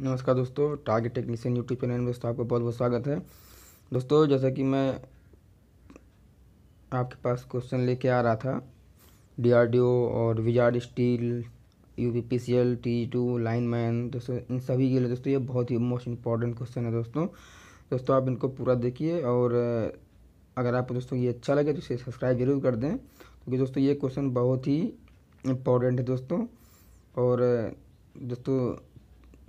नमस्कार दोस्तों target technician YouTube channel में दोस्तों आपका बहुत बहुत स्वागत है दोस्तों जैसा कि मैं आपके पास क्वेश्चन लेके आ रहा था डीआरडीओ और wizard steel U P P C L T two lineman दोस्तों इन सभी के लिए दोस्तों ये बहुत ही मोस्ट इंपॉर्टेंट क्वेश्चन है दोस्तों दोस्तों आप इनको पूरा देखिए और अगर आपको दोस्तों ये अच्छा लगे तो इसे सब्सक्राइब जरूर कर दें क्योंकि दोस्तों ये क्वेश्चन बहुत ही इम्पोर्टेंट है दोस्तों और दोस्तों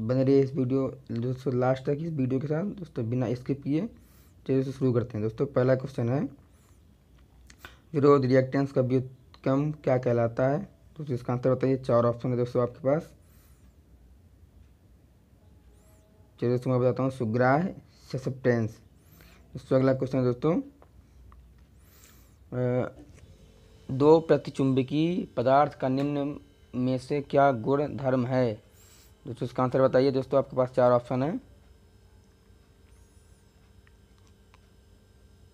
बने रहिए इस वीडियो दोस्तों लास्ट तक इस वीडियो के साथ दोस्तों बिना स्किप किए चलिए दोस्तों शुरू करते हैं दोस्तों पहला क्वेश्चन है विरोध रिएक्टेंस का व्युत्क्रम क्या कहलाता है दोस्तों इसका आंसर बताइए चार ऑप्शन है दोस्तों आपके पास चलिए दोस्तों मैं बताता हूँ सुग्राह ससेप्टेंस दोस्तों अगला क्वेश्चन है दोस्तों दो प्रतिचुंबकीय पदार्थ का निम्न में से क्या गुण धर्म है दोस्तों इसका आंसर बताइए दोस्तों आपके पास चार ऑप्शन है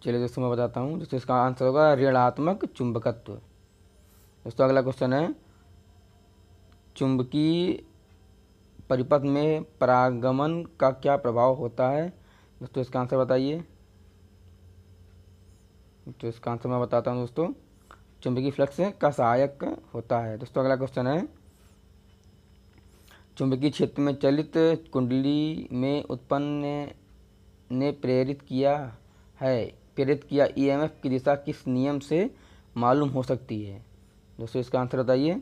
चलिए दोस्तों मैं बताता हूँ दोस्तों इसका आंसर होगा ऋणात्मक चुंबकत्व दोस्तों अगला क्वेश्चन है चुंबकीय परिपथ में परागमन का क्या प्रभाव होता है दोस्तों इसका आंसर बताइए तो इसका आंसर मैं बताता हूँ दोस्तों चुंबकीय फ्लक्स का सहायक होता है दोस्तों अगला क्वेश्चन है चुंबकीय क्षेत्र में चलित कुंडली में उत्पन्न ने प्रेरित किया है प्रेरित किया ईएमएफ e की दिशा किस नियम से मालूम हो सकती है दोस्तों इसका आंसर बताइए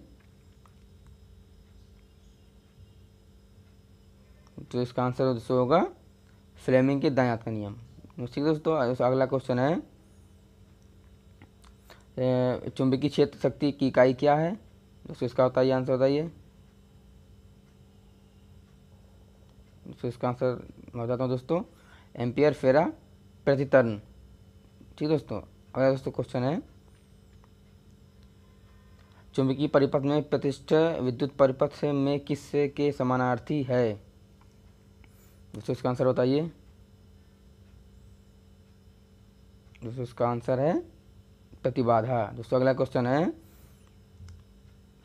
तो इसका आंसर दोस्तों होगा फ्लेमिंग के दायात का नियम ठीक है दोस्तों अगला क्वेश्चन है चुंबकीय क्षेत्र शक्ति की इकाई क्या है दोस्तों इसका बताइए आंसर बताइए सो इसका आंसर मैं बताता हूँ दोस्तों एम्पियर फेरा प्रति टर्न ठीक दोस्तों अगला दोस्तों क्वेश्चन है चुंबकीय परिपथ में प्रतिष्ठा विद्युत परिपथ से में किस के समानार्थी है दोस्तों इसका आंसर बताइए दोस्तों इसका आंसर है प्रतिबाधा दोस्तों अगला क्वेश्चन है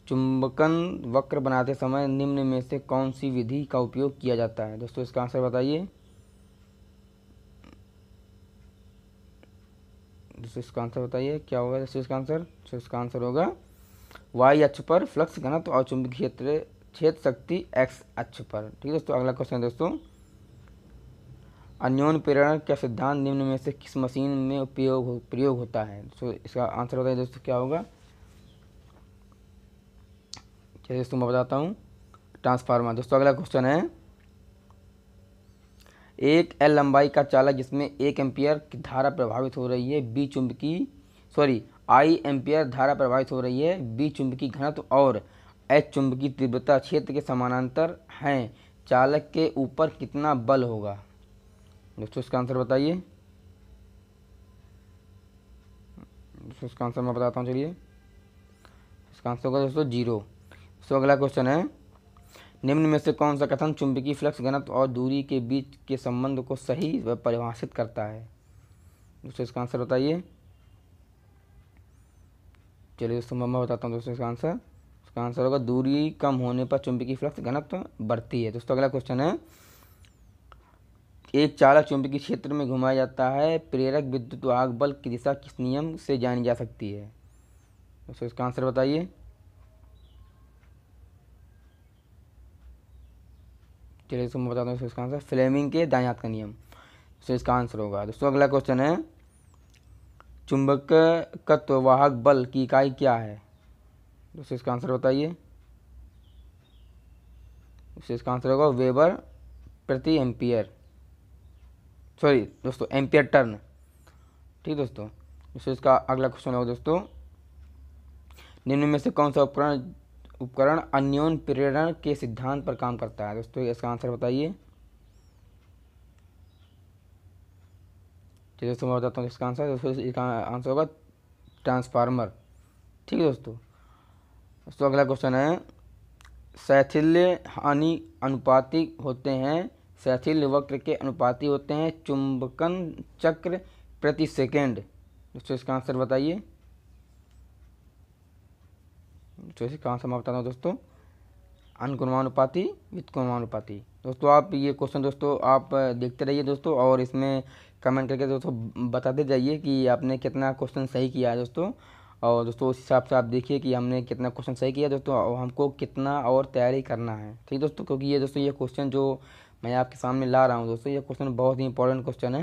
चुंबकन वक्र बनाते समय निम्न में से कौन सी विधि का उपयोग किया जाता है दोस्तों इसका आंसर बताइए दोस्तों इसका आंसर बताइए क्या होगा दोस्तों इसका आंसर दोस्तों इसका आंसर होगा वाई अक्ष पर फ्लक्स घनत्व और चुंबकीय क्षेत्र क्षेत्र शक्ति एक्स अक्ष पर ठीक है दोस्तों अगला क्वेश्चन है दोस्तों अन्योन प्रेरण का सिद्धांत निम्न में से किस मशीन में उपयोग प्रयोग होता है तो इसका आंसर बताइए दोस्तों क्या होगा चलिए दोस्तों मैं बताता हूँ ट्रांसफार्मर दोस्तों अगला क्वेश्चन है एक एल लंबाई का चालक जिसमें एक एम्पियर की धारा प्रभावित हो रही है बी चुंबकी सॉरी आई एम्पियर धारा प्रभावित हो रही है बी चुंबकी घनत्व और एच चुंबकी तीव्रता क्षेत्र के समानांतर हैं चालक के ऊपर कितना बल होगा दोस्तों इसका आंसर बताइए दोस्तों इसका आंसर मैं बताता हूँ चलिए इसका आंसर होगा दोस्तों जीरो सो अगला क्वेश्चन है निम्न में से कौन सा कथन चुंबकीय फ्लक्स घनत्व और दूरी के बीच के संबंध को सही परिभाषित करता है दोस्तों इसका आंसर बताइए चलिए दोस्तों मैं बताता हूँ दोस्तों इसका आंसर इसका आंसर होगा दूरी कम होने पर चुंबकीय फ्लक्स घनत्व बढ़ती है दोस्तों अगला क्वेश्चन है एक चालक चुंबकीय क्षेत्र में घुमाया जाता है प्रेरक विद्युत वाहक बल की दिशा किस नियम से जानी जा सकती है दोस्तों इसका आंसर बताइए चलिए इसको बता बताता इसका आंसर फ्लेमिंग के दाएँ हाथ का नियम तो इसका आंसर होगा दोस्तों अगला क्वेश्चन है चुंबक तत्व वाहक बल की इकाई क्या है दोस्तों इसका आंसर बताइए दोस्तों इसका आंसर होगा वेबर प्रति एम्पियर सॉरी दोस्तों एम्पियर टर्न ठीक दोस्तों दोस्तों इसका अगला क्वेश्चन होगा दोस्तों निम्न में से कौन सा उपकरण उपकरण अन्योन प्रेरण के सिद्धांत पर काम करता है दोस्तों इसका आंसर बताइए चलिए दोस्तों मैं बताता हूँ इसका आंसर दोस्तों इसका आंसर होगा ट्रांसफार्मर ठीक है दोस्तों दोस्तों अगला क्वेश्चन है शैथिल्य हानि अनुपातिक होते हैं शैथिल्य वक्र के अनुपाती होते हैं चुंबकन चक्र प्रति सेकेंड दोस्तों इसका आंसर बताइए चौथे कहाँ से मैं बताता हूँ दोस्तों अनुक्रमानुपाती व्युत्क्रमानुपाती दोस्तों आप ये क्वेश्चन दोस्तों आप देखते रहिए दोस्तों और इसमें कमेंट करके दोस्तों बताते जाइए कि आपने कितना क्वेश्चन सही किया है दोस्तों और दोस्तों उस हिसाब से आप देखिए कि हमने कितना क्वेश्चन सही किया दोस्तों और हमको कितना और तैयारी करना है ठीक दोस्तों क्योंकि ये दोस्तों ये क्वेश्चन जो मैं आपके सामने ला रहा हूँ दोस्तों ये क्वेश्चन बहुत ही इंपॉर्टेंट क्वेश्चन है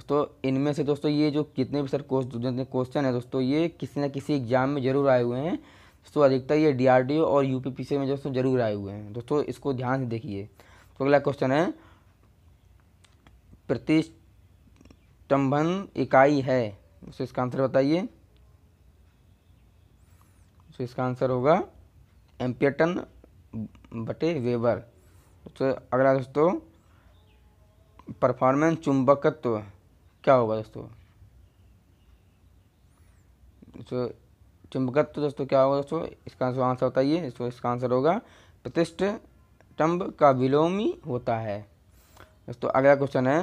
दोस्तों इनमें से दोस्तों ये जो कितने भी सर क्वेश्चन है दोस्तों ये किसी न किसी एग्जाम में ज़रूर आए हुए हैं दोस्तों अधिकतर ये डीआरडीओ और यूपीपीसी में दोस्तों जरूर आए हुए हैं दोस्तों इसको ध्यान से देखिए तो अगला क्वेश्चन है प्रतिष्ठम्भन इकाई है उसे इसका आंसर बताइए तो इसका आंसर होगा एम्पियटन बटे वेबर तो अगला दोस्तों परफॉर्मेंस चुंबकत्व क्या होगा दोस्तों तो चुंबकत्व तो दोस्तों क्या होगा दोस्तों इसका आंसर बताइए इसको इसका आंसर होगा प्रतिष्ठ प्रतिष्ठम्ब का विलोमी होता है दोस्तों अगला क्वेश्चन है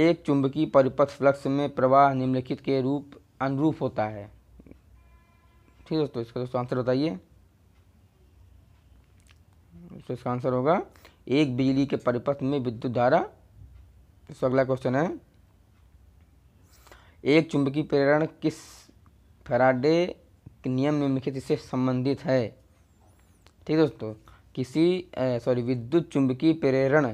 एक चुंबकीय परिपथ फ्लक्स में प्रवाह निम्नलिखित के रूप अनुरूप होता है ठीक है दोस्तों इसका दोस्तों आंसर बताइए दोस्तों इसका आंसर होगा एक बिजली के परिपथ में विद्युत धारा दोस्तों अगला क्वेश्चन है एक चुंबकीय प्रेरण किस फराडे नियम निम्नलिखित से संबंधित है ठीक है दोस्तों किसी सॉरी विद्युत चुंबकीय प्रेरण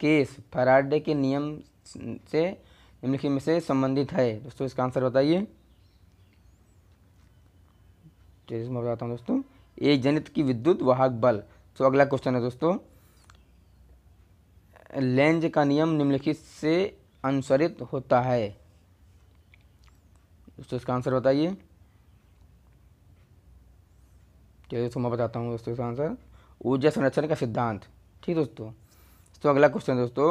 केस फराडे के नियम से निम्नलिखित में से संबंधित है दोस्तों इसका आंसर बताइए बताता हूँ दोस्तों ए जनित की विद्युत वाहक बल तो अगला क्वेश्चन है दोस्तों लेंज का नियम निम्नलिखित से अनुसरित होता है दोस्तों इसका आंसर बताइए ठीक दोस्तों मैं बताता हूँ दोस्तों इसका आंसर ऊर्जा संरक्षण का सिद्धांत ठीक दोस्तों तो अगला क्वेश्चन दोस्तों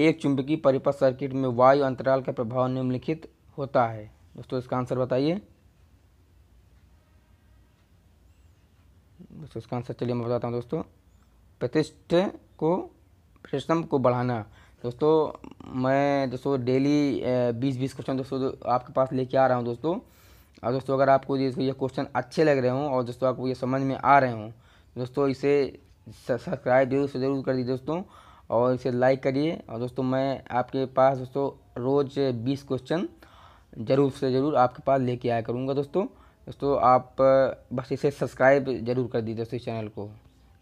एक चुंबकीय परिपथ सर्किट में वायु अंतराल का प्रभाव निम्नलिखित होता है दोस्तों इसका आंसर बताइए दोस्तों इसका आंसर चलिए मैं बताता हूँ दोस्तों प्रतिष्ठ को प्रतिष्ठम को बढ़ाना दोस्तों मैं दोस्तों डेली बीस बीस क्वेश्चन दोस्तों आपके पास लेके आ रहा हूँ दोस्तों और दोस्तों अगर आपको ये क्वेश्चन अच्छे लग रहे हों और दोस्तों आपको ये समझ में आ रहे हों दोस्तों इसे सब्सक्राइब जरूर से ज़रूर कर दीजिए दोस्तों और इसे लाइक करिए और दोस्तों मैं आपके पास दोस्तों रोज़ बीस क्वेश्चन ज़रूर से ज़रूर आपके पास लेके आया करूँगा दोस्तों दोस्तों आप बस इसे सब्सक्राइब ज़रूर कर दीजिए दोस्तों इस चैनल को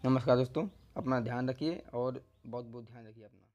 नमस्कार दोस्तों अपना ध्यान रखिए और बहुत बहुत ध्यान रखिए अपना